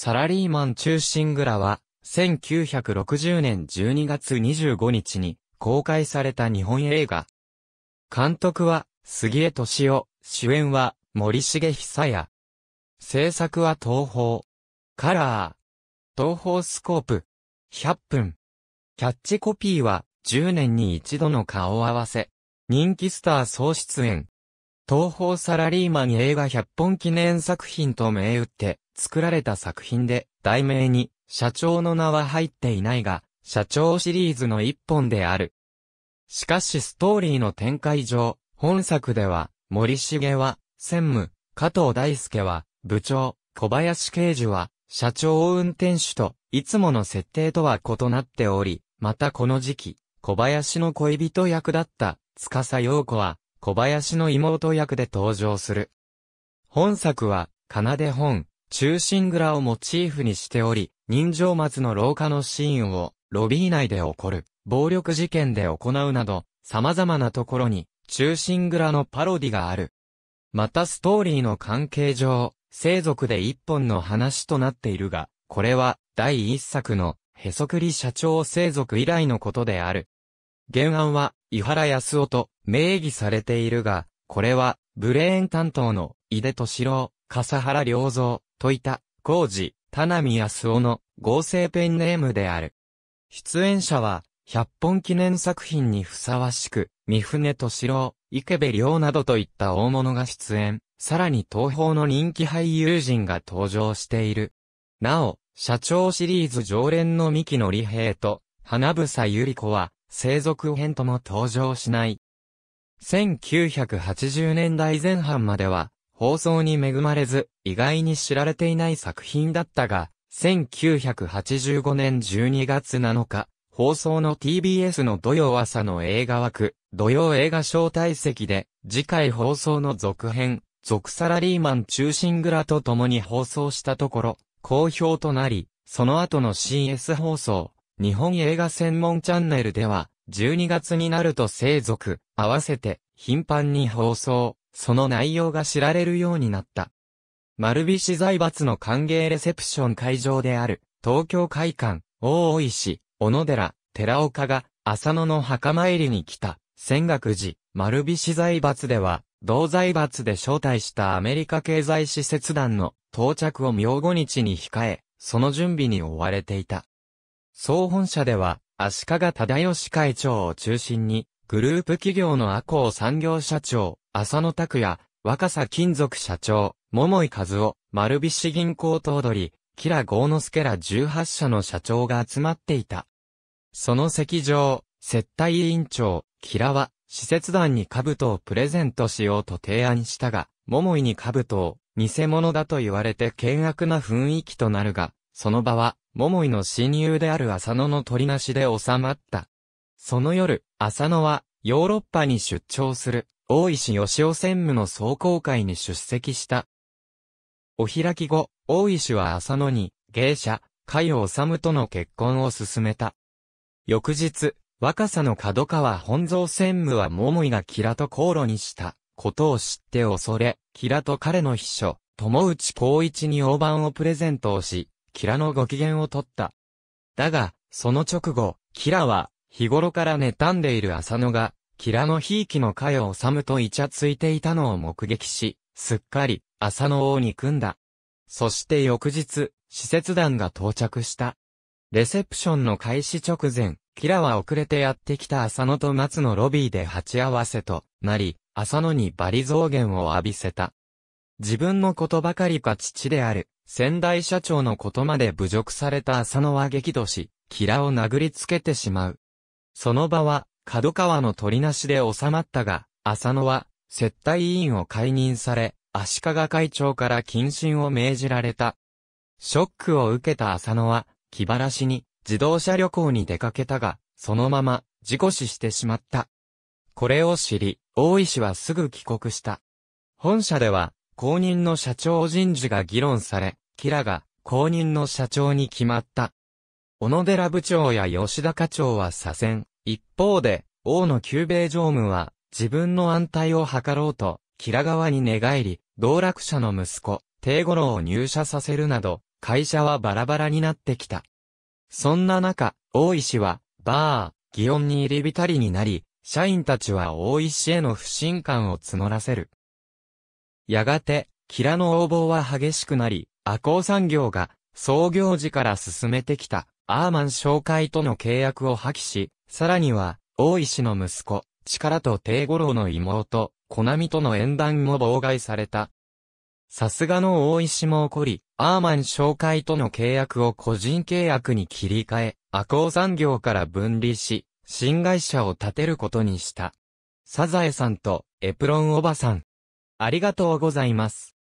サラリーマン中心グラは、1960年12月25日に公開された日本映画。監督は、杉江敏夫、主演は、森重久也。制作は東宝。カラー。東宝スコープ。100分。キャッチコピーは、10年に一度の顔合わせ。人気スター総出演。東宝サラリーマン映画100本記念作品と銘打って、作られた作品で、題名に、社長の名は入っていないが、社長シリーズの一本である。しかしストーリーの展開上、本作では、森重は、専務、加藤大輔は、部長、小林刑事は、社長を運転手と、いつもの設定とは異なっており、またこの時期、小林の恋人役だった、司陽子は、小林の妹役で登場する。本作は、奏本、中心蔵をモチーフにしており、人情松の廊下のシーンを、ロビー内で起こる、暴力事件で行うなど、様々なところに、中心蔵のパロディがある。またストーリーの関係上、生族で一本の話となっているが、これは、第一作の、へそくり社長生族以来のことである。原案は、井原康夫と名義されているが、これは、ブレーン担当の、井出敏郎、笠原良三、といた、工事、田波康夫の合成ペンネームである。出演者は、百本記念作品にふさわしく、三船敏郎、池部良などといった大物が出演、さらに東宝の人気俳優陣が登場している。なお、社長シリーズ常連の三木のり平と、花房ゆり子は、生続編とも登場しない。1980年代前半までは、放送に恵まれず、意外に知られていない作品だったが、1985年12月7日、放送の TBS の土曜朝の映画枠、土曜映画招待席で、次回放送の続編、続サラリーマン中心蔵と共に放送したところ、好評となり、その後の CS 放送、日本映画専門チャンネルでは、12月になると生続、合わせて、頻繁に放送。その内容が知られるようになった。丸菱財閥の歓迎レセプション会場である、東京会館、大石、小野寺、寺岡が、浅野の墓参りに来た、仙岳寺、丸菱財閥では、同財閥で招待したアメリカ経済施設団の到着を明後日に控え、その準備に追われていた。総本社では、足利忠義会長を中心に、グループ企業の阿公産業社長、浅野拓也、若狭金属社長、桃井和夫、丸菱銀行頭取、キラ・ゴーノスケら18社の社長が集まっていた。その席上、接待委員長、キラは、施設団に兜をプレゼントしようと提案したが、桃井に兜を、偽物だと言われて険悪な雰囲気となるが、その場は、桃井の親友である浅野の取りなしで収まった。その夜、浅野は、ヨーロッパに出張する。大石義雄専務の総公会に出席した。お開き後、大石は浅野に、芸者、海を治との結婚を進めた。翌日、若さの角川本蔵専務は桃井がキラと航路にしたことを知って恐れ、キラと彼の秘書、友内光一に大判をプレゼントをし、キラのご機嫌を取った。だが、その直後、キラは、日頃から妬んでいる浅野が、キラのひいきのかよ治むとイチャついていたのを目撃し、すっかり、浅野に組んだ。そして翌日、施設団が到着した。レセプションの開始直前、キラは遅れてやってきた浅野と松のロビーで鉢合わせとなり、浅野にバリ増減を浴びせた。自分のことばかりか父である、先代社長のことまで侮辱された浅野は激怒し、キラを殴りつけてしまう。その場は、角川の取りなしで収まったが、浅野は、接待委員を解任され、足利会長から謹慎を命じられた。ショックを受けた浅野は、気晴らしに、自動車旅行に出かけたが、そのまま、事故死してしまった。これを知り、大石はすぐ帰国した。本社では、公認の社長人事が議論され、キラが、公認の社長に決まった。小野寺部長や吉田課長は左遷、一方で、王の宮米常務は、自分の安泰を図ろうと、キラ側に寝返り、道楽者の息子、帝五郎を入社させるなど、会社はバラバラになってきた。そんな中、大石は、バー、祇園に入り浸りになり、社員たちは大石への不信感を募らせる。やがて、キラの横暴は激しくなり、阿工産業が、創業時から進めてきた、アーマン紹介との契約を破棄し、さらには、大石の息子、力と帝五郎の妹、小波との縁談も妨害された。さすがの大石も怒り、アーマン紹介との契約を個人契約に切り替え、アコー産業から分離し、新会社を建てることにした。サザエさんとエプロンおばさん。ありがとうございます。